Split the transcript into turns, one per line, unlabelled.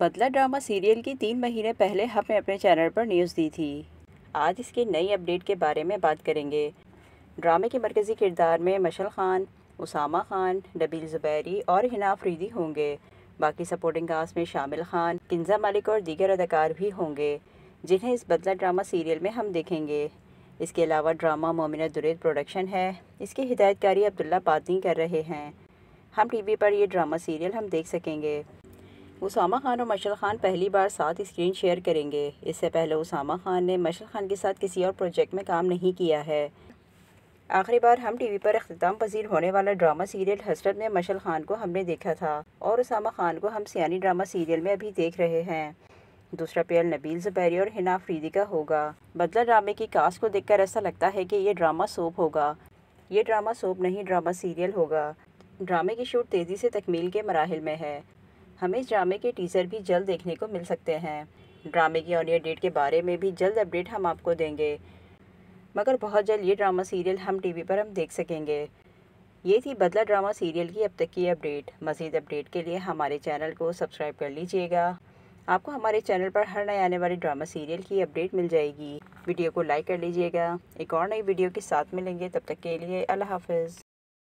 बदला drama serial की तीन महीने पहले हमने अपने चैनल पर न्यूज़ दी थी आज इसके नई अपडेट के बारे में बात करेंगे ड्रामे के मरकज़ी किरदार में मशल ख़ान उसामा ख़ान डबील ज़ुबैरी और हिना अफरीदी होंगे बाकी सपोर्टिंग कास्ट में शामिल ख़ान किन्जा मलिक और दीगर अदाकार भी होंगे जिन्हें इस बदला ड्रामा सीरियल में हम देखेंगे इसके अलावा ड्रामा मोमिना दुरेद प्रोडक्शन है इसकी हिदायतकारी अब्दुल्ला पादी कर रहे हैं हम टीवी पर यह ड्रामा सीरियल हम देख सकेंगे उसामा खान और मशल खान पहली बार साथ स्क्रीन शेयर करेंगे इससे पहले उसामा खान ने मशल खान के साथ किसी और प्रोजेक्ट में काम नहीं किया है आखिरी बार हम टीवी पर अख्ताम पजीर होने वाला ड्रामा सीरियल हसरत में मशल खान को हमने देखा था और उसामा खान को हम सियानी ड्रामा सीरियल में अभी देख रहे हैं दूसरा पेयर नबील जुबैरी और हिना अफरीदी का होगा बदला ड्रामे की कास्ट को देखकर ऐसा लगता है कि ये ड्रामा सोप होगा ये ड्रामा सोप नहीं ड्रामा सीरियल होगा ड्रामे की शूट तेज़ी से तकमील के मराहल में है हमें इस ड्रामे के टीजर भी जल्द देखने को मिल सकते हैं ड्रामे की ऑनियर डेट के बारे में भी जल्द अपडेट हम आपको देंगे मगर बहुत जल्द ये ड्रामा सीरियल हम टीवी पर हम देख सकेंगे ये थी बदला ड्रामा सीरियल की अब तक की अपडेट मज़ीद अपडेट के लिए हमारे चैनल को सब्सक्राइब कर लीजिएगा आपको हमारे चैनल पर हर नए आने वाले ड्रामा सीरियल की अपडेट मिल जाएगी वीडियो को लाइक कर लीजिएगा एक और नई वीडियो के साथ मिलेंगे तब तक के लिए अल्लाह हाफिज़